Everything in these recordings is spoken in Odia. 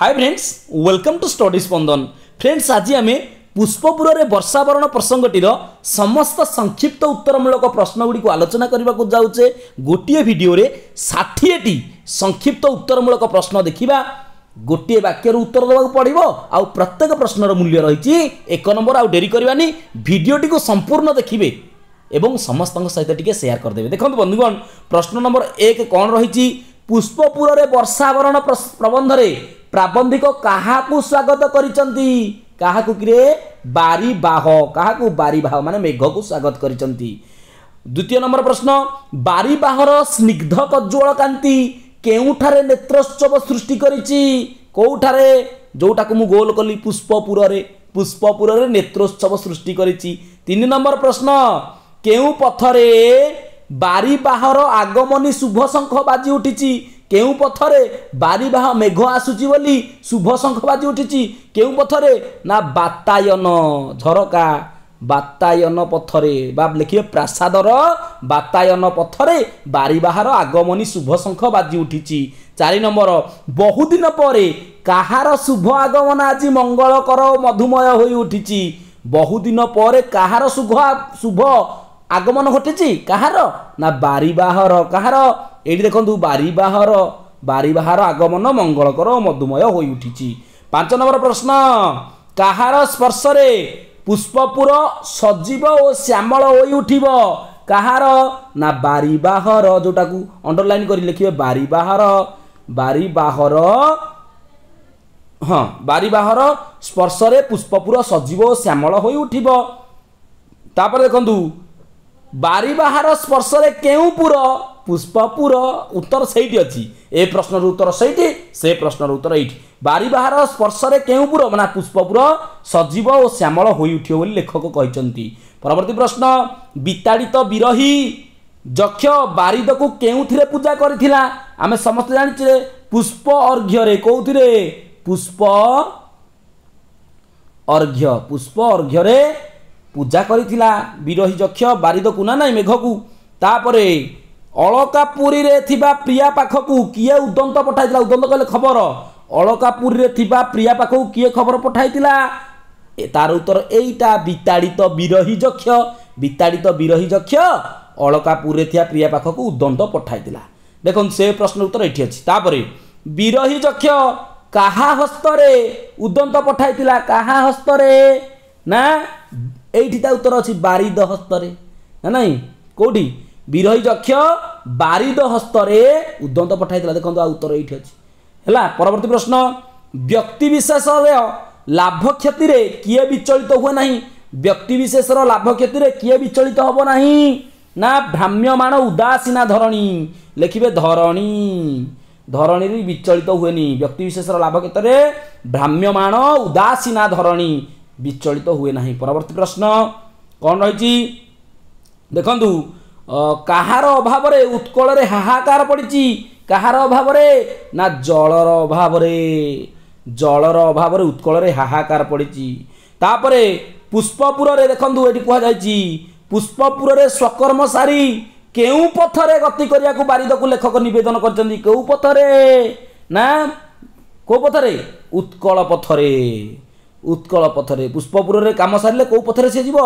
hi friends welcome to study Spandan friends ଆଜି ଆମେ ପୁଷ୍ପପୁରରେ ବର୍ଷାବରଣ ପ୍ରସଙ୍ଗଟିର ସମସ୍ତ ସଂକ୍ଷିପ୍ତ ଉତ୍ତରମୂଳକ ପ୍ରଶ୍ନଗୁଡ଼ିକୁ ଆଲୋଚନା କରିବାକୁ ଯାଉଛେ ଗୋଟିଏ ଭିଡ଼ିଓରେ ଷାଠିଏଟି ସଂକ୍ଷିପ୍ତ ଉତ୍ତରମୂଳକ ପ୍ରଶ୍ନ ଦେଖିବା ଗୋଟିଏ ବାକ୍ୟରୁ ଉତ୍ତର ଦେବାକୁ ପଡ଼ିବ ଆଉ ପ୍ରତ୍ୟେକ ପ୍ରଶ୍ନର ମୂଲ୍ୟ ରହିଛି ଏକ ନମ୍ବର ଆଉ ଡେରି କରିବାନି ଭିଡ଼ିଓଟିକୁ ସମ୍ପୂର୍ଣ୍ଣ ଦେଖିବେ ଏବଂ ସମସ୍ତଙ୍କ ସହିତ ଟିକିଏ ସେୟାର କରିଦେବେ ଦେଖନ୍ତୁ ବନ୍ଧୁଗଣ ପ୍ରଶ୍ନ ନମ୍ବର ଏକ କ'ଣ ରହିଛି ପୁଷ୍ପପୁରରେ ବର୍ଷାବରଣ ପ୍ରବନ୍ଧରେ ପ୍ରାବନ୍ଧିକ କାହାକୁ ସ୍ୱାଗତ କରିଛନ୍ତି କାହାକୁ କିରେ ବାରିବାହ କାହାକୁ ବାରିବାହ ମାନେ ମେଘକୁ ସ୍ୱାଗତ କରିଛନ୍ତି ଦ୍ୱିତୀୟ ନମ୍ବର ପ୍ରଶ୍ନ ବାରିବାହର ସ୍ନିଗ୍ଧ କଜ୍ଜଳ କାନ୍ତି କେଉଁଠାରେ ନେତ୍ରୋତ୍ସବ ସୃଷ୍ଟି କରିଛି କେଉଁଠାରେ ଯେଉଁଟାକୁ ମୁଁ ଗୋଲ କଲି ପୁଷ୍ପପୁରରେ ପୁଷ୍ପପୁରରେ ନେତ୍ରୋତ୍ସବ ସୃଷ୍ଟି କରିଛି ତିନି ନମ୍ବର ପ୍ରଶ୍ନ କେଉଁ ପଥରେ ବାରିବାହର ଆଗମନୀ ଶୁଭ ଶଙ୍ଖ ବାଜି ଉଠିଛି କେଉଁ ପଥରେ ବାରିବାହ ମେଘ ଆସୁଛି ବୋଲି ଶୁଭ ଶଙ୍ଖ ବାଜି ଉଠିଛି କେଉଁ ପଥରେ ନା ବାତାୟନ ଝରକା ବାତାୟନ ପଥରେ ବା ଲେଖିବେ ପ୍ରାସାଦର ବାତାୟନ ପଥରେ ବାରିବାହାର ଆଗମନୀ ଶୁଭ ଶଙ୍ଖ ବାଜି ଉଠିଛି ଚାରି ନମ୍ବର ବହୁଦିନ ପରେ କାହାର ଶୁଭ ଆଗମନ ଆଜି ମଙ୍ଗଳକର ଓ ମଧୁମୟ ହୋଇଉଠିଛି ବହୁଦିନ ପରେ କାହାର ଶୁଭ ଶୁଭ ଆଗମନ ଘଟିଛି କାହାର ନା ବାରିବାହର କାହାର ଏଇଠି ଦେଖନ୍ତୁ ବାରିବାହର ବାରିବାହାର ଆଗମନ ମଙ୍ଗଳକର ଓ ମଧୁମୟ ହୋଇଉଠିଛି ପାଞ୍ଚ ନମ୍ବର ପ୍ରଶ୍ନ କାହାର ସ୍ପର୍ଶରେ ପୁଷ୍ପପୁର ସଜୀବ ଓ ଶ୍ୟାମଳ ହୋଇଉଠିବ କାହାର ନା ବାରିବାହର ଯେଉଁଟାକୁ ଅଣ୍ଡରଲାଇନ୍ କରି ଲେଖିବେ ବାରିବାହର ବାରିବାହର ହଁ ବାରିବାହର ସ୍ପର୍ଶରେ ପୁଷ୍ପପୁର ସଜୀବ ଓ ଶ୍ୟାମଳ ହୋଇଉଠିବ ତାପରେ ଦେଖନ୍ତୁ ବାରି ବାହାର ସ୍ପର୍ଶରେ କେଉଁ ପୁର ପୁଷ୍ପପୁର ଉତ୍ତର ସେଇଠି ଅଛି ଏ ପ୍ରଶ୍ନର ଉତ୍ତର ସେଇଠି ସେ ପ୍ରଶ୍ନର ଉତ୍ତର ଏଇଠି ବାରି ବାହାର ସ୍ପର୍ଶରେ କେଉଁ ପୁର ମାନେ ପୁଷ୍ପପୁର ସଜୀବ ଓ ଶ୍ୟାମଳ ହୋଇଉଠିବ ବୋଲି ଲେଖକ କହିଛନ୍ତି ପରବର୍ତ୍ତୀ ପ୍ରଶ୍ନ ବିତାଡ଼ିତ ବିରହୀ ଯକ୍ଷ ବାରିଦକୁ କେଉଁଥିରେ ପୂଜା କରିଥିଲା ଆମେ ସମସ୍ତେ ଜାଣିଛେ ପୁଷ୍ପ ଅର୍ଘ୍ୟରେ କେଉଁଥିରେ ପୁଷ୍ପ ଅର୍ଘ୍ୟ ପୁଷ୍ପ ଅର୍ଘ୍ୟରେ ପୂଜା କରିଥିଲା ବିରହି ଯକ୍ଷ ବାରିଦ କୁନା ନାହିଁ ମେଘକୁ ତାପରେ ଅଳକାପୁରୀରେ ଥିବା ପ୍ରିୟା ପାଖକୁ କିଏ ଉଦନ୍ତ ପଠାଇଥିଲା ଉଦନ୍ତ କହିଲେ ଖବର ଅଳକାପୁରୀରେ ଥିବା ପ୍ରିୟା ପାଖକୁ କିଏ ଖବର ପଠାଇଥିଲା ତାର ଉତ୍ତର ଏଇଟା ବିତାଡ଼ିତ ବିରହି ଯକ୍ଷ ବିତାଡ଼ିତ ବିରହି ଯକ୍ଷ ଅଳକାପୁରରେ ଥିବା ପ୍ରିୟା ପାଖକୁ ଉଦନ୍ତ ପଠାଇଥିଲା ଦେଖନ୍ତୁ ସେ ପ୍ରଶ୍ନ ଉତ୍ତର ଏଠି ଅଛି ତାପରେ ବିରହି ଯକ୍ଷ କାହା ହସ୍ତରେ ଉଦନ୍ତ ପଠାଇଥିଲା କାହା ହସ୍ତରେ ନା ଏଇଠି ତା ଉତ୍ତର ଅଛି ବାରିଦ ହସ୍ତରେ ନା ନାହିଁ କେଉଁଠି ବିରହି ଯକ୍ଷ ବାରିଦ ହସ୍ତରେ ଉଦନ୍ତ ପଠାଇଥିଲା ଦେଖନ୍ତୁ ଆଉ ଉତ୍ତର ଏଇଠି ଅଛି ହେଲା ପରବର୍ତ୍ତୀ ପ୍ରଶ୍ନ ବ୍ୟକ୍ତିବିଶେଷରେ ଲାଭ କ୍ଷତିରେ କିଏ ବିଚଳିତ ହୁଏ ନାହିଁ ବ୍ୟକ୍ତିବିଶେଷର ଲାଭ କ୍ଷତିରେ କିଏ ବିଚଳିତ ହେବ ନାହିଁ ନା ଭ୍ରାମ୍ୟମାଣ ଉଦାସୀନା ଧରଣୀ ଲେଖିବେ ଧରଣୀ ଧରଣୀରେ ବିଚଳିତ ହୁଏନି ବ୍ୟକ୍ତିବିଶେଷର ଲାଭ କ୍ଷେତ୍ରରେ ଭ୍ରାମ୍ୟମାଣ ଉଦାସୀନା ଧରଣୀ ବିଚଳିତ ହୁଏ ନାହିଁ ପରବର୍ତ୍ତୀ ପ୍ରଶ୍ନ କ'ଣ ରହିଛି ଦେଖନ୍ତୁ କାହାର ଅଭାବରେ ଉତ୍କଳରେ ହାହାକାର ପଡ଼ିଛି କାହାର ଅଭାବରେ ନା ଜଳର ଅଭାବରେ ଜଳର ଅଭାବରେ ଉତ୍କଳରେ ହାହାକାର ପଡ଼ିଛି ତାପରେ ପୁଷ୍ପପୁରରେ ଦେଖନ୍ତୁ ଏଠି କୁହାଯାଇଛି ପୁଷ୍ପପୁରରେ ସ୍ୱକର୍ମ ସାରି କେଉଁ ପଥରେ ଗତି କରିବାକୁ ବାରିଦକୁ ଲେଖକ ନିବେଦନ କରିଛନ୍ତି କେଉଁ ପଥରେ ନା କେଉଁ ପଥରେ ଉତ୍କଳ ପଥରେ ଉତ୍କଳ ପଥରେ ପୁଷ୍ପପୁରରେ କାମ ସାରିଲେ କେଉଁ ପଥରେ ସେ ଯିବ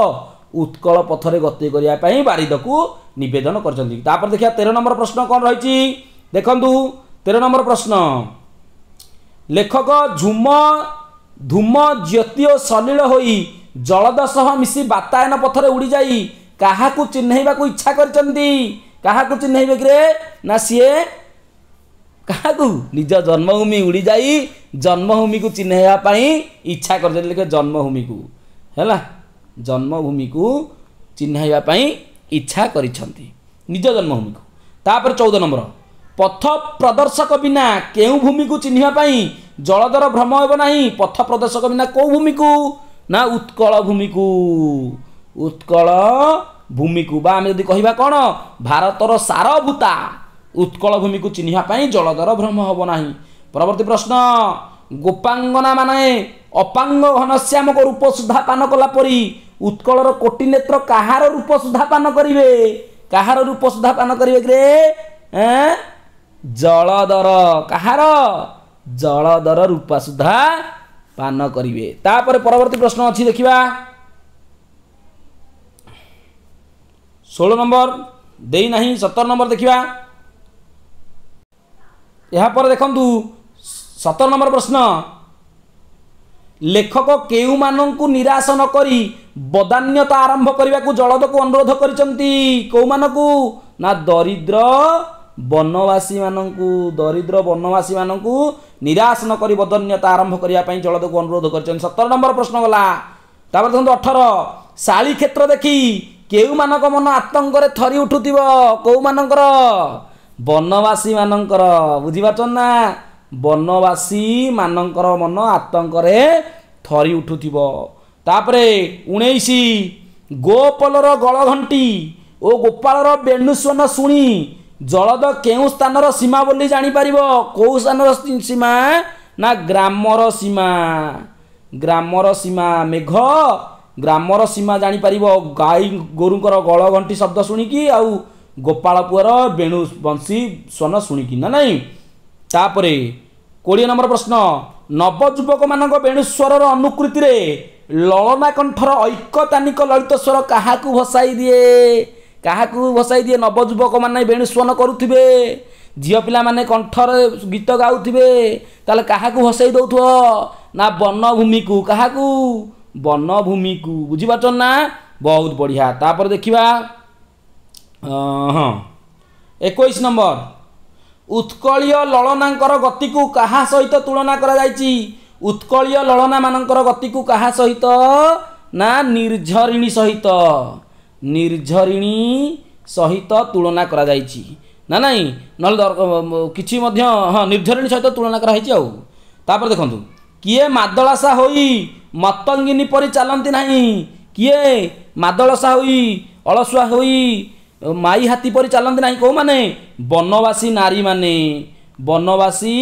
ଉତ୍କଳ ପଥରେ ଗତି କରିବା ପାଇଁ ବାରିଦକୁ ନିବେଦନ କରିଛନ୍ତି ତାପରେ ଦେଖିବା ତେର ନମ୍ବର ପ୍ରଶ୍ନ କ'ଣ ରହିଛି ଦେଖନ୍ତୁ ତେର ନମ୍ବର ପ୍ରଶ୍ନ ଲେଖକ ଝୁମ ଧୂମ ଜ୍ୟୋତି ଓ ସଲିଳ ହୋଇ ଜଳଦ ସହ ମିଶି ବାତାୟନ ପଥରେ ଉଡ଼ିଯାଇ କାହାକୁ ଚିହ୍ନେଇବାକୁ ଇଚ୍ଛା କରିଛନ୍ତି କାହାକୁ ଚିହ୍ନେଇବେ କିରେ ନା ସିଏ କାହାକୁ ନିଜ ଜନ୍ମଭୂମି ଉଡ଼ିଯାଇ ଜନ୍ମଭୂମିକୁ ଚିହ୍ନେଇବା ପାଇଁ ଇଚ୍ଛା କରିଛନ୍ତି ଲେଖେ ଜନ୍ମଭୂମିକୁ ହେଲା ଜନ୍ମଭୂମିକୁ ଚିହ୍ନାଇବା ପାଇଁ ଇଚ୍ଛା କରିଛନ୍ତି ନିଜ ଜନ୍ମଭୂମିକୁ ତାପରେ ଚଉଦ ନମ୍ବର ପଥ ପ୍ରଦର୍ଶକ ବିନା କେଉଁ ଭୂମିକୁ ଚିହ୍ନିବା ପାଇଁ ଜଳଧର ଭ୍ରମ ହେବ ନାହିଁ ପଥ ପ୍ରଦର୍ଶକ ବିନା କେଉଁ ଭୂମିକୁ ନା ଉତ୍କଳ ଭୂମିକୁ ଉତ୍କଳ ଭୂମିକୁ ବା ଆମେ ଯଦି କହିବା କ'ଣ ଭାରତର ସାରଭୂତା ଉତ୍କଳ ଭୂମିକୁ ଚିହ୍ନିବା ପାଇଁ ଜଳଧର ଭ୍ରମ ହେବ ନାହିଁ ପରବର୍ତ୍ତୀ ପ୍ରଶ୍ନ ଗୋପାଙ୍ଗନା ମାନେ ଅପାଙ୍ଗ ଘନଶ୍ୟାମକ ରୂପ ସୁଦ୍ଧାପାନ କଲା ପରି ଉତ୍କଳର କୋଟି ନେତ୍ର କାହାର ରୂପ ସୁଦ୍ଧାପାନ କରିବେ କାହାର ରୂପ ସୁଦ୍ଧାପାନ କରିବେ କିରେ ଜଳଦର କାହାର ଜଳଦର ରୂପା ସୁଦ୍ଧା ପାନ କରିବେ ତାପରେ ପରବର୍ତ୍ତୀ ପ୍ରଶ୍ନ ଅଛି ଦେଖିବା ଷୋହଳ ନମ୍ବର ଦେଇନାହିଁ ସତର ନମ୍ବର ଦେଖିବା ଏହାପରେ ଦେଖନ୍ତୁ ସତର ନମ୍ବର ପ୍ରଶ୍ନ ଲେଖକ କେଉଁମାନଙ୍କୁ ନିରାଶ ନ କରି ବଦାନ୍ୟତା ଆରମ୍ଭ କରିବାକୁ ଜଳଦକୁ ଅନୁରୋଧ କରିଛନ୍ତି କେଉଁମାନଙ୍କୁ ନା ଦରିଦ୍ର ବନବାସୀମାନଙ୍କୁ ଦରିଦ୍ର ବନବାସୀମାନଙ୍କୁ ନିରାଶ ନ କରି ବଦନ୍ୟତା ଆରମ୍ଭ କରିବା ପାଇଁ ଜଳଦକୁ ଅନୁରୋଧ କରିଛନ୍ତି ସତର ନମ୍ବର ପ୍ରଶ୍ନ ଗଲା ତାପରେ ଦେଖନ୍ତୁ ଅଠର ଶାଳୀ କ୍ଷେତ୍ର ଦେଖି କେଉଁମାନଙ୍କ ମନ ଆତଙ୍କରେ ଥରି ଉଠୁଥିବ କେଉଁମାନଙ୍କର ବନବାସୀମାନଙ୍କର ବୁଝିପାରୁଛନ୍ତି ନା ବନବାସୀମାନଙ୍କର ମନ ଆତଙ୍କରେ ଥରି ଉଠୁଥିବ ତାପରେ ଉଣେଇଶ ଗୋପଲର ଗଳଘଣ୍ଟି ଓ ଗୋପାଳର ବେଣୁସ୍ୱନ ଶୁଣି ଜଳଦ କେଉଁ ସ୍ଥାନର ସୀମା ବୋଲି ଜାଣିପାରିବ କେଉଁ ସ୍ଥାନର ସୀମା ନା ଗ୍ରାମର ସୀମା ଗ୍ରାମର ସୀମା ମେଘ ଗ୍ରାମର ସୀମା ଜାଣିପାରିବ ଗାଈ ଗୋରୁଙ୍କର ଗଳଘଣ୍ଟି ଶବ୍ଦ ଶୁଣିକି ଆଉ ଗୋପାଳପୁଅର ବେଣୁ ବଂଶୀ ସ୍ୱନ ଶୁଣିକି ନା ନାହିଁ ତାପରେ କୋଡ଼ିଏ ନମ୍ବର ପ୍ରଶ୍ନ ନବଯୁବକମାନଙ୍କ ବେଣୁସ୍ୱରର ଅନୁକୃତିରେ ଲଳନାକଣ୍ଠର ଐକତାନିକ ଲଳିତ ସ୍ୱର କାହାକୁ ଭସାଇ ଦିଏ କାହାକୁ ଭସାଇ ଦିଏ ନବଯୁବକମାନେ ବେଣୁସ୍ୱନ କରୁଥିବେ ଝିଅ ପିଲାମାନେ କଣ୍ଠରେ ଗୀତ ଗାଉଥିବେ ତାହେଲେ କାହାକୁ ହସାଇ ଦେଉଥିବ ନା ବନଭୂମିକୁ କାହାକୁ ବନଭୂମିକୁ ବୁଝିପାରୁଛନ୍ତି ନା ବହୁତ ବଢ଼ିଆ ତାପରେ ଦେଖିବା ହଁ ଏକୋଇଶ ନମ୍ବର ଉତ୍କଳୀୟ ଲଳନାଙ୍କର ଗତିକୁ କାହା ସହିତ ତୁଳନା କରାଯାଇଛି ଉତ୍କଳୀୟ ଲଳନାମାନଙ୍କର ଗତିକୁ କାହା ସହିତ ନା ନିର୍ଝରିଣୀ ସହିତ ନିର୍ଝରିଣୀ ସହିତ ତୁଳନା କରାଯାଇଛି ନା ନାଇଁ ନହେଲେ କିଛି ମଧ୍ୟ ହଁ ନିର୍ଝରିଣୀ ସହିତ ତୁଳନା କରାହେଇଛି ଆଉ ତାପରେ ଦେଖନ୍ତୁ କିଏ ମାଦଳାସା ହୋଇ ମତଙ୍ଗିନୀ ପରି ଚାଲନ୍ତି ନାହିଁ କିଏ ମାଦଳସା ହୋଇ ଅଳସୁଆ ହୋଇ মাই হাতি পরি চালন্তি না কেউমানে বনবাসী নারী মানে বনবাসী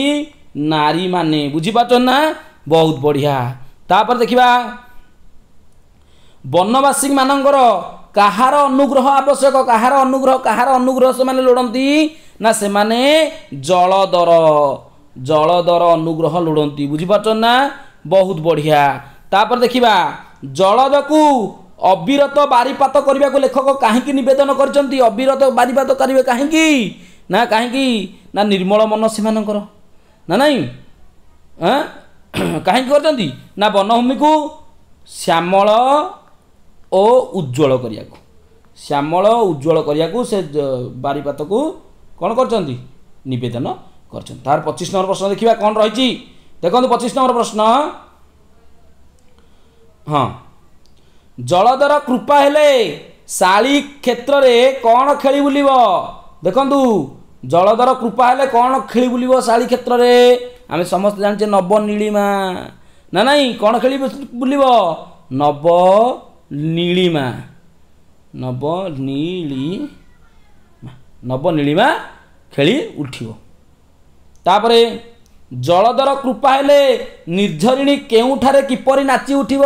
নারী মানে বুঝিপারছ না ବହୁତ ବଢ଼ିଆ ତାପରେ ଦେଖିବା ବନବାସୀମାନଙ୍କର କାହାର ଅନୁଗ୍ରହ ଆବଶ୍ୟକ କାହାର ଅନୁଗ୍ରହ କାହାର ଅନୁଗ୍ରହ ସେମାନେ ଲୋଡ଼ନ୍ତି ନା ସେମାନେ ଜଳଦର ଜଳଦର ଅନୁଗ୍ରହ ଲୋଡ଼ନ୍ତି ବୁଝିପାରୁଛନ୍ତି ନା ବହୁତ ବଢ଼ିଆ ତାପରେ ଦେଖିବା ଜଳଦକୁ ଅବିରତ ବାରିପାତ କରିବାକୁ ଲେଖକ କାହିଁକି ନିବେଦନ କରିଛନ୍ତି ଅବିରତ ବାରିପାତ କରିବେ କାହିଁକି ନା କାହିଁକି ନା ନିର୍ମଳ ମନ ସେମାନଙ୍କର ନା ନାହିଁ କାହିଁକି କରିଛନ୍ତି ନା ବନଭୂମିକୁ ଶ୍ୟାମଳ ଓ ଉଜ୍ଜ୍ୱଳ କରିବାକୁ ଶ୍ୟାମଳ ଉଜ୍ଜ୍ୱଳ କରିବାକୁ ସେ ବାରିପାତକୁ କ'ଣ କରିଛନ୍ତି ନିବେଦନ କରିଛନ୍ତି ତାର ପଚିଶ ନମ୍ବର ପ୍ରଶ୍ନ ଦେଖିବା କ'ଣ ରହିଛି ଦେଖନ୍ତୁ ପଚିଶ ନମ୍ବର ପ୍ରଶ୍ନ ହଁ ଜଳଧର କୃପା ହେଲେ ଶାଳୀ କ୍ଷେତ୍ରରେ କ'ଣ ଖେଳି ବୁଲିବ ଦେଖନ୍ତୁ ଜଳଧର କୃପା ହେଲେ କ'ଣ ଖେଳି ବୁଲିବ ଶାଳୀ କ୍ଷେତ୍ରରେ ଆମେ ସମସ୍ତେ ଜାଣିଛେ ନବନୀଳିମା ନା ନାହିଁ କ'ଣ ଖେଳି ବୁଲିବ ନବ ନୀଳିମା ନବ ନୀଳି ନବ ନୀଳିମା ଖେଳି ଉଠିବ ତାପରେ ଜଳଧର କୃପା ହେଲେ ନିର୍ଝରିଣୀ କେଉଁଠାରେ କିପରି ନାଚି ଉଠିବ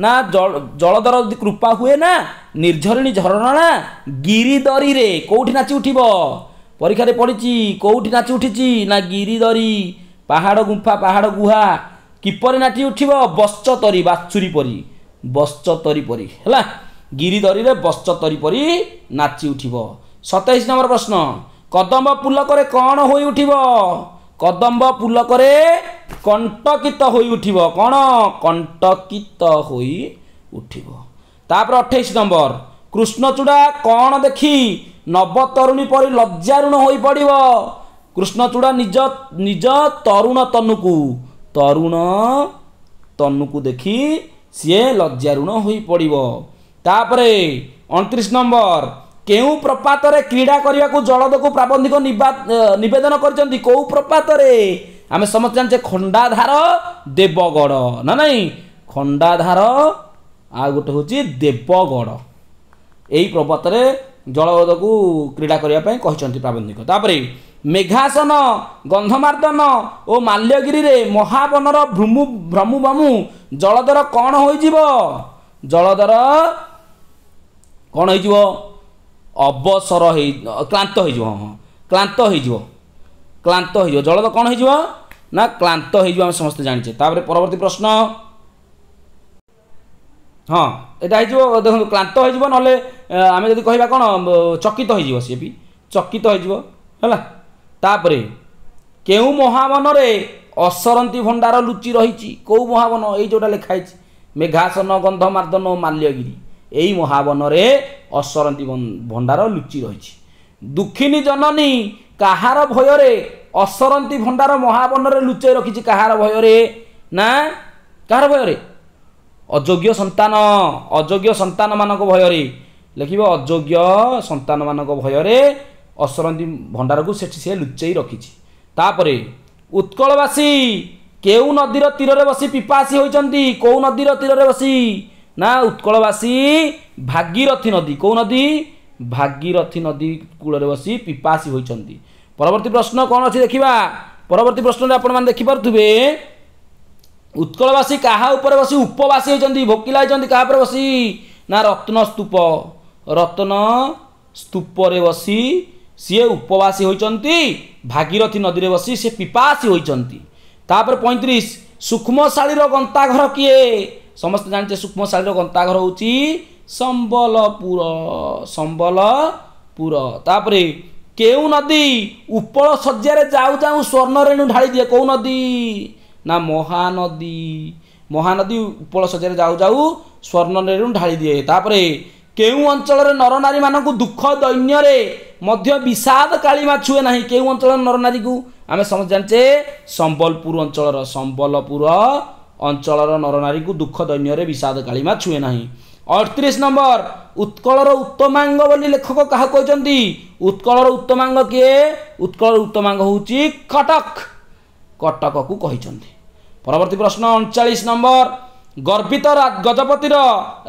ନା ଜଳଧର ଯଦି କୃପା ହୁଏ ନା ନିର୍ଝରିଣୀ ଝରଣା ଗିରିଦରିରେ କେଉଁଠି ନାଚି ଉଠିବ ପରୀକ୍ଷାରେ ପଡ଼ିଛି କେଉଁଠି ନାଚି ଉଠିଛି ନା ଗିରିଦରି ପାହାଡ଼ ଗୁମ୍ଫା ପାହାଡ଼ ଗୁହା କିପରି ନାଚି ଉଠିବ ବଶ୍ଚତରି ବାଛୁରୀ ପରି ବଶ୍ଚତରି ପରି ହେଲା ଗିରିଦରିରେ ବଶ୍ଚତରି ପରି ନାଚି ଉଠିବ ସତେଇଶ ନମ୍ବର ପ୍ରଶ୍ନ କଦମ୍ବ ପୁଲକରେ କ'ଣ ହୋଇ ଉଠିବ କଦମ୍ବ ପୁଲକରେ କଣ୍ଟକିତ ହୋଇ ଉଠିବ କ'ଣ କଣ୍ଟକିତ ହୋଇ ଉଠିବ ତାପରେ ଅଠେଇଶ ନମ୍ବର କୃଷ୍ଣଚୂଡ଼ା କ'ଣ ଦେଖି ନବତରୁଣୀ ପରି ଲଜ୍ଜାରୁଣ ହୋଇ ପଡ଼ିବ କୃଷ୍ଣଚୂଡ଼ା ନିଜ ନିଜ ତରୁଣ ତନୁକୁ ତରୁଣ ତନୁକୁ ଦେଖି ସିଏ ଲଜ୍ଜାରୁଣ ହୋଇ ପଡ଼ିବ ତାପରେ ଅଣତିରିଶ ନମ୍ବର କେଉଁ ପ୍ରପାତରେ କ୍ରୀଡ଼ା କରିବାକୁ ଜଳଦକୁ ପ୍ରାବନ୍ଧିକ ନିବେଦନ କରିଛନ୍ତି କେଉଁ ପ୍ରପାତରେ ଆମେ ସମସ୍ତେ ଜାଣିଛେ ଖଣ୍ଡାଧାର ଦେବଗଡ଼ ନା ନାଇଁ ଖଣ୍ଡାଧାର ଆଉ ଗୋଟେ ହେଉଛି ଦେବଗଡ଼ ଏହି ପ୍ରପାତରେ ଜଳଦକୁ କ୍ରୀଡ଼ା କରିବା ପାଇଁ କହିଛନ୍ତି ପ୍ରାବନ୍ଧିକ ତାପରେ ମେଘାସନ ଗନ୍ଧମାର୍ଦ୍ଦନ ଓ ମାଲ୍ୟଗିରିରେ ମହାବନର ଭ୍ରମୁ ଭ୍ରମୁ ଜଳଧର କ'ଣ ହୋଇଯିବ ଜଳଧର କ'ଣ ହୋଇଯିବ ଅବସର ହେଇ କ୍ଳାନ୍ତ ହୋଇଯିବ ହଁ କ୍ଳାନ୍ତ ହୋଇଯିବ କ୍ଳାନ୍ତ ହୋଇଯିବ ଜଳଦ କ'ଣ ହୋଇଯିବ ନା କ୍ଳାନ୍ତ ହୋଇଯିବ ଆମେ ସମସ୍ତେ ଜାଣିଛେ ତାପରେ ପରବର୍ତ୍ତୀ ପ୍ରଶ୍ନ ହଁ ଏଇଟା ହେଇଯିବ ଦେଖନ୍ତୁ କ୍ଳାନ୍ତ ହୋଇଯିବ ନହେଲେ ଆମେ ଯଦି କହିବା କ'ଣ ଚକିତ ହୋଇଯିବ ସିଏ ବି ଚକିତ ହୋଇଯିବ ହେଲା ତାପରେ କେଉଁ ମହାବନରେ ଅସରନ୍ତି ଭଣ୍ଡାର ଲୁଚି ରହିଛି କେଉଁ ମହାବନ ଏଇ ଯେଉଁଟା ଲେଖା ହେଇଛି ମେଘାସନ ଗନ୍ଧମାର୍ଦ୍ଦନ ମାଲ୍ୟଗିରି ଏଇ ମହାବନରେ ଅସରନ୍ତି ଭଣ୍ଡାର ଲୁଚି ରହିଛି ଦୁଃଖିନୀ ଜନନୀ କାହାର ଭୟରେ ଅସରନ୍ତି ଭଣ୍ଡାର ମହାବନରେ ଲୁଚାଇ ରଖିଛି କାହାର ଭୟରେ ନା କାହାର ଭୟରେ ଅଯୋଗ୍ୟ ସନ୍ତାନ ଅଯୋଗ୍ୟ ସନ୍ତାନମାନଙ୍କ ଭୟରେ ଲେଖିବ ଅଯୋଗ୍ୟ ସନ୍ତାନମାନଙ୍କ ଭୟରେ ଅସରନ୍ତି ଭଣ୍ଡାରକୁ ସେଠି ସେ ଲୁଚାଇ ରଖିଛି ତାପରେ ଉତ୍କଳବାସୀ କେଉଁ ନଦୀର ତୀରରେ ବସି ପିପାସୀ ହୋଇଛନ୍ତି କେଉଁ ନଦୀର ତୀରରେ ବସି ନା ଉତ୍କଳବାସୀ ଭାଗୀରଥୀ ନଦୀ କେଉଁ ନଦୀ ଭାଗୀରଥୀ ନଦୀ କୂଳରେ ବସି ପିପାସୀ ହୋଇଛନ୍ତି ପରବର୍ତ୍ତୀ ପ୍ରଶ୍ନ କ'ଣ ଅଛି ଦେଖିବା ପରବର୍ତ୍ତୀ ପ୍ରଶ୍ନରେ ଆପଣମାନେ ଦେଖିପାରୁଥିବେ ଉତ୍କଳବାସୀ କାହା ଉପରେ ବସି ଉପବାସୀ ହୋଇଛନ୍ତି ଭୋକିଲା ହୋଇଛନ୍ତି କାହା ଉପରେ ବସି ନା ରତ୍ନ ସ୍ତୂପ ରତ୍ନ ସ୍ତୂପରେ ବସି ସିଏ ଉପବାସୀ ହୋଇଛନ୍ତି ଭାଗୀରଥୀ ନଦୀରେ ବସି ସିଏ ପିପାସୀ ହୋଇଛନ୍ତି ତାପରେ ପଇଁତିରିଶ ସୂକ୍ଷ୍ମଶାଳୀର ଗନ୍ତାଘର କିଏ ସମସ୍ତେ ଜାଣିଛେ ସୂକ୍ଷ୍ମ ଶାଳୀର ଗନ୍ତାଘର ହେଉଛି ସମ୍ବଲପୁର ସମ୍ବଲପୁର ତାପରେ କେଉଁ ନଦୀ ଉପଳ ଶଯ୍ୟାରେ ଯାଉ ଯାଉ ସ୍ୱର୍ଣ୍ଣରେଣୁ ଢାଳି ଦିଏ କେଉଁ ନଦୀ ନା ମହାନଦୀ ମହାନଦୀ ଉପଳ ଶଯ୍ୟାରେ ଯାଉ ଯାଉ ସ୍ୱର୍ଣ୍ଣରେଣୁ ଢାଳି ଦିଏ ତାପରେ କେଉଁ ଅଞ୍ଚଳରେ ନରନାରୀମାନଙ୍କୁ ଦୁଃଖ ଦୈନ୍ୟରେ ମଧ୍ୟ ବିଷାଦ କାଳିମା ଛୁଏ ନାହିଁ କେଉଁ ଅଞ୍ଚଳର ନରନାରୀକୁ ଆମେ ସମସ୍ତେ ଜାଣିଛେ ସମ୍ବଲପୁର ଅଞ୍ଚଳର ସମ୍ବଲପୁର ଅଞ୍ଚଳର ନରନାରୀକୁ ଦୁଃଖ ଦୈନ୍ୟରେ ବିଷାଦ କାଳିମା ଛୁଏ ନାହିଁ ଅଠତିରିଶ ନମ୍ବର ଉତ୍କଳର ଉତ୍ତମାଙ୍ଗ ବୋଲି ଲେଖକ କାହା କହିଛନ୍ତି ଉତ୍କଳର ଉତ୍ତମାଙ୍ଗ କିଏ ଉତ୍କଳର ଉତ୍ତମାଙ୍ଗ ହେଉଛି କଟକ କଟକକୁ କହିଛନ୍ତି ପରବର୍ତ୍ତୀ ପ୍ରଶ୍ନ ଅଣଚାଳିଶ ନମ୍ବର ଗର୍ବିତ ଗଜପତିର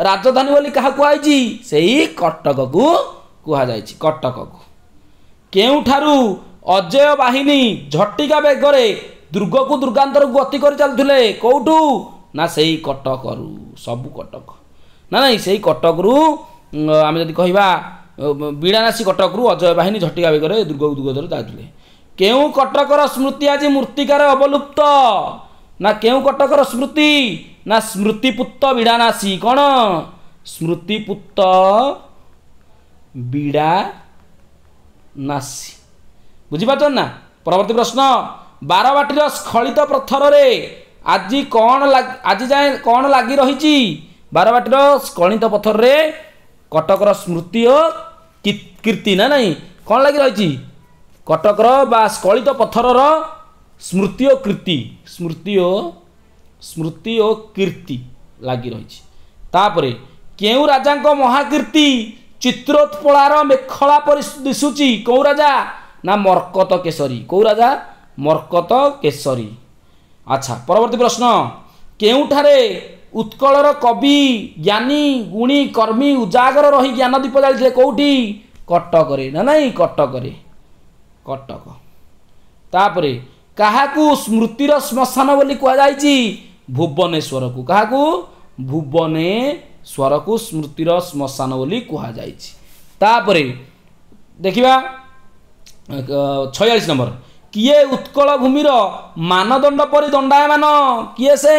ରାଜଧାନୀ ବୋଲି କାହା କୁହାଯାଇଛି ସେହି କଟକକୁ କୁହାଯାଇଛି କଟକକୁ କେଉଁଠାରୁ ଅଜୟ ବାହିନୀ ଝଟିକା ବେଗରେ ଦୁର୍ଗକୁ ଦୁର୍ଗାନ୍ତରକୁ ଗତି କରି ଚାଲୁଥିଲେ କେଉଁଠୁ ନା ସେଇ କଟକରୁ ସବୁ କଟକ ନା ନାଇଁ ସେଇ କଟକରୁ ଆମେ ଯଦି କହିବା ବିଡ଼ାନାସୀ କଟକରୁ ଅଜୟ ବାହିନୀ ଝଟିକା ବେଗରେ ଦୁର୍ଗକୁ ଦୁର୍ଗଧର ଯାଉଥିଲେ କେଉଁ କଟକର ସ୍ମୃତି ଆଜି ମୂର୍ତ୍ତିକାରେ ଅବଲୁପ୍ତ ନା କେଉଁ କଟକର ସ୍ମୃତି ନା ସ୍ମୃତିପୁତ୍ତ ବିଡ଼ାନାସୀ କ'ଣ ସ୍ମୃତିପୁତ୍ତ ବିଡ଼ାନାସୀ ବୁଝିପାରୁଛନ୍ତି ନା ପରବର୍ତ୍ତୀ ପ୍ରଶ୍ନ ବାରବାଟୀର ସ୍ଖଳିତ ପଥରରେ ଆଜି କ'ଣ ଆଜି ଯାଏଁ କ'ଣ ଲାଗି ରହିଛି ବାରବାଟୀର ସ୍ଖଳିତ ପଥରରେ କଟକର ସ୍ମୃତି ଓ କୀର୍ତ୍ତି ନା ନାହିଁ କ'ଣ ଲାଗି ରହିଛି କଟକର ବା ସ୍ଖଳିତ ପଥରର ସ୍ମୃତି ଓ କୀର୍ତ୍ତି ସ୍ମୃତି ଓ ସ୍ମୃତି ଓ କୀର୍ତ୍ତି ଲାଗି ରହିଛି ତାପରେ କେଉଁ ରାଜାଙ୍କ ମହାକୀର୍ତ୍ତି ଚିତ୍ରୋତ୍ପଳାର ମେଖଳା ପରି ଦିଶୁଛି କେଉଁ ରାଜା ନା ମର୍କତ କେଶରୀ କେଉଁ ରାଜା ମର୍କତ କେଶରୀ ଆଚ୍ଛା ପରବର୍ତ୍ତୀ ପ୍ରଶ୍ନ କେଉଁଠାରେ ଉତ୍କଳର କବି ଜ୍ଞାନୀ ଗୁଣୀ କର୍ମୀ ଉଜାଗର ରହି ଜ୍ଞାନଦୀପ ଜାଳିଥିଲେ କେଉଁଠି କଟକରେ ନା ନାଇଁ କଟକରେ କଟକ ତାପରେ କାହାକୁ ସ୍ମୃତିର ଶ୍ମଶାନ ବୋଲି କୁହାଯାଇଛି ଭୁବନେଶ୍ୱରକୁ କାହାକୁ ଭୁବନେଶ୍ୱରକୁ ସ୍ମୃତିର ଶ୍ମଶାନ ବୋଲି କୁହାଯାଇଛି ତାପରେ ଦେଖିବା ଛୟାଳିଶ ନମ୍ବର କିଏ ଉତ୍କଳ ଭୂମିର ମାନଦଣ୍ଡ ପରି ଦଣ୍ଡାୟମାନ କିଏ ସେ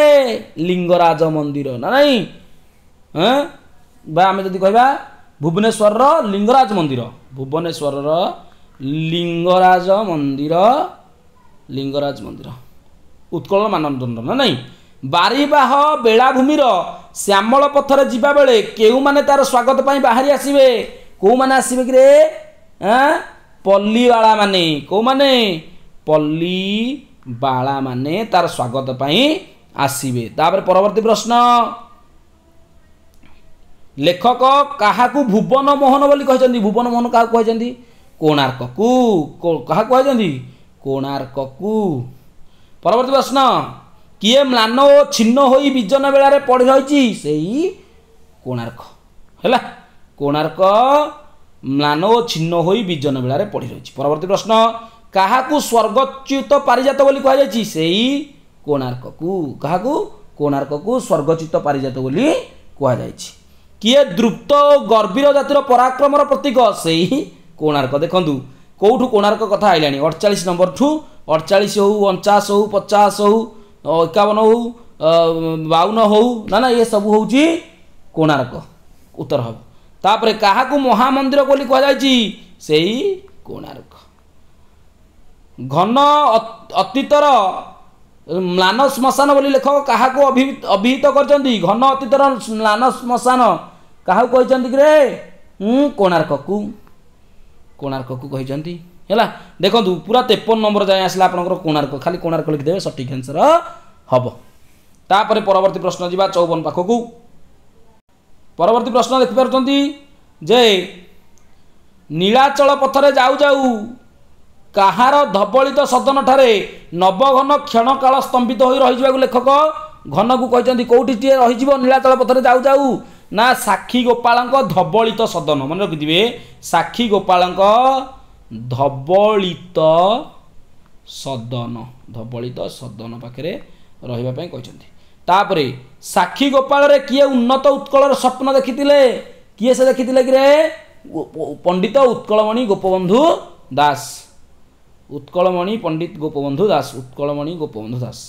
ଲିଙ୍ଗରାଜ ମନ୍ଦିର ନା ନାହିଁ ବା ଆମେ ଯଦି କହିବା ଭୁବନେଶ୍ୱରର ଲିଙ୍ଗରାଜ ମନ୍ଦିର ଭୁବନେଶ୍ୱରର ଲିଙ୍ଗରାଜ ମନ୍ଦିର ଲିଙ୍ଗରାଜ ମନ୍ଦିର ଉତ୍କଳ ମାନଦଣ୍ଡ ନା ନାହିଁ ବାରିବାହ ବେଳାଭୂମିର ଶ୍ୟାମଳ ପଥରେ ଯିବାବେଳେ କେଉଁମାନେ ତାର ସ୍ୱାଗତ ପାଇଁ ବାହାରି ଆସିବେ କେଉଁମାନେ ଆସିବେ କିରେ ପଲ୍ଲିବାଳାମାନେ କେଉଁମାନେ ପଲ୍ଲୀ ବାଳାମାନେ ତାର ସ୍ୱାଗତ ପାଇଁ ଆସିବେ ତାପରେ ପରବର୍ତ୍ତୀ ପ୍ରଶ୍ନ ଲେଖକ କାହାକୁ ଭୁବନ ମୋହନ ବୋଲି କହିଛନ୍ତି ଭୁବନ ମୋହନ କାହାକୁ କହିଛନ୍ତି କୋଣାର୍କକୁ କାହାକୁ କହିଛନ୍ତି କୋଣାର୍କକୁ ପରବର୍ତ୍ତୀ ପ୍ରଶ୍ନ କିଏ ମ୍ଲାନ ଓ ଛିନ୍ନ ହୋଇ ବିଜନ ବେଳାରେ ପଡ଼ି ରହିଛି ସେଇ କୋଣାର୍କ ହେଲା କୋଣାର୍କ ମ୍ଲାନ ଓ ଛିନ୍ନ ହୋଇ ବିଜନ ବେଳାରେ ପଡ଼ି ରହିଛି ପରବର୍ତ୍ତୀ ପ୍ରଶ୍ନ କାହାକୁ ସ୍ୱର୍ଗଚ୍ୟୁତ ପାରିଜାତ ବୋଲି କୁହାଯାଇଛି ସେଇ କୋଣାର୍କକୁ କାହାକୁ କୋଣାର୍କକୁ ସ୍ୱର୍ଗଚ୍ୟୁତ ପାରିଜାତ ବୋଲି କୁହାଯାଇଛି କିଏ ଦ୍ରୁପ୍ତ ଓ ଗର୍ଭୀର ଜାତିର ପରାକ୍ରମର ପ୍ରତୀକ ସେଇ କୋଣାର୍କ ଦେଖନ୍ତୁ କେଉଁଠୁ କୋଣାର୍କ କଥା ଆଇଲାଣି ଅଡ଼ଚାଳିଶ ନମ୍ବରଠୁ ଅଡ଼ଚାଳିଶ ହଉ ଅଣଚାଶ ହଉ ପଚାଶ ହଉ ଏକାବନ ହଉ ବାଉନ ହଉ ନା ନା ଏସବୁ ହେଉଛି କୋଣାର୍କ ଉତ୍ତର ହେବ ତାପରେ କାହାକୁ ମହାମନ୍ଦିର ବୋଲି କୁହାଯାଇଛି ସେଇ କୋଣାର୍କ घन अतीतर म्लान शमशान भने लेखक काहाको अभिहित गरिन्छ घन अतीतर श्लान शमशान कहाँ चाहिँ कोर्क कुर्क कुन पुरा तेपन नम्बर जाँ आसला कोणार्क खालि कोर्क लेखिदे सठिक आन्सर हे ती प्रश्न जुवा चौवन पाखकु परवर्ती प्रश्न नीलाचल पथर जाउ जाउ କାହାର ଧବଳିତ ସଦନ ଠାରେ ନବଘନ କ୍ଷଣ କାଳ ସ୍ତମ୍ଭିତ ହୋଇ ରହିଯିବାକୁ ଲେଖକ ଘନକୁ କହିଛନ୍ତି କେଉଁଠି ଟିକିଏ ରହିଯିବ ନୀଳାଚଳ ପଥରେ ଯାଉ ଯାଉ ନା ସାକ୍ଷୀ ଗୋପାଳଙ୍କ ଧବଳିତ ସଦନ ମନେ ରଖିଥିବେ ସାକ୍ଷୀ ଗୋପାଳଙ୍କ ଧବଳିତ ସଦନ ଧବଳିତ ସଦନ ପାଖରେ ରହିବା ପାଇଁ କହିଛନ୍ତି ତାପରେ ସାକ୍ଷୀ ଗୋପାଳରେ କିଏ ଉନ୍ନତ ଉତ୍କଳର ସ୍ୱପ୍ନ ଦେଖିଥିଲେ କିଏ ସେ ଦେଖିଥିଲେ କିରେ ପଣ୍ଡିତ ଉତ୍କଳମଣି ଗୋପବନ୍ଧୁ ଦାସ उत्कलमणि पण्डित गोपबन्धु दास उत्कलमणि गोपबन्धु दास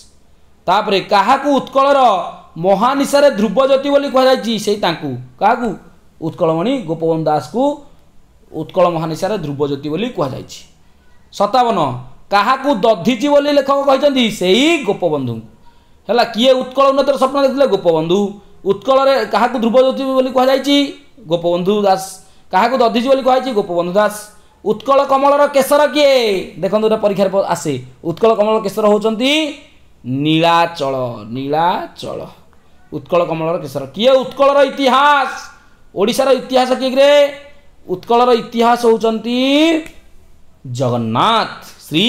ताहा उत्कल र महानिशार ध्रुवज्योति बोली कु त उत्कलमणि गोपन्धु दासको उत्कल महानिशार ध्रुवज्योति बोली कुतावन काहाक दधिजी बोली लेखकै गोपबन्धु होला कि उत्कल उन्नतर स्वप्नु गोपबन्धु उत्कल का ध्रुवज्योति गोपन्धु दास कहाँको दधिजी बोली कहाइ गोपबन्धु दास ଉତ୍କଳ କମଳର କେଶର କିଏ ଦେଖନ୍ତୁ ଗୋଟେ ପରୀକ୍ଷାରେ ଆସେ ଉତ୍କଳ କମଳର କେଶର ହେଉଛନ୍ତି ନୀଳାଚଳ ନୀଳାଚଳ ଉତ୍କଳ କମଳର କେଶର କିଏ ଉତ୍କଳର ଇତିହାସ ଓଡ଼ିଶାର ଇତିହାସ କିଏ ଉତ୍କଳର ଇତିହାସ ହେଉଛନ୍ତି ଜଗନ୍ନାଥ ଶ୍ରୀ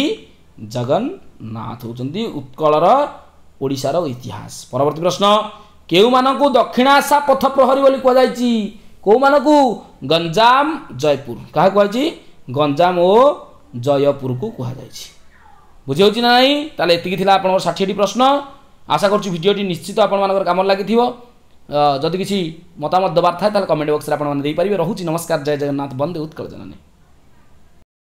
ଜଗନ୍ନାଥ ହେଉଛନ୍ତି ଉତ୍କଳର ଓଡ଼ିଶାର ଇତିହାସ ପରବର୍ତ୍ତୀ ପ୍ରଶ୍ନ କେଉଁମାନଙ୍କୁ ଦକ୍ଷିଣ ଆଶା ପଥ ପ୍ରହରୀ ବୋଲି କୁହାଯାଇଛି କେଉଁମାନଙ୍କୁ ଗଞ୍ଜାମ ଜୟପୁର କାହା କୁହାଯାଇଛି ଗଞ୍ଜାମ ଓ ଜୟପୁରକୁ କୁହାଯାଇଛି ବୁଝିହେଉଛି ନା ନାହିଁ ତାହେଲେ ଏତିକି ଥିଲା ଆପଣଙ୍କର ଷାଠିଏଟି ପ୍ରଶ୍ନ ଆଶା କରୁଛି ଭିଡ଼ିଓଟି ନିଶ୍ଚିତ ଆପଣମାନଙ୍କର କାମରେ ଲାଗିଥିବ ଯଦି କିଛି ମତାମତ ଦେବାର ଥାଏ ତାହେଲେ କମେଣ୍ଟ ବକ୍ସରେ ଆପଣମାନେ ଦେଇପାରିବେ ରହୁଛି ନମସ୍କାର ଜୟ ଜଗନ୍ନାଥ ବନ୍ଦେ ଉତ୍କଳ ଜନନୀ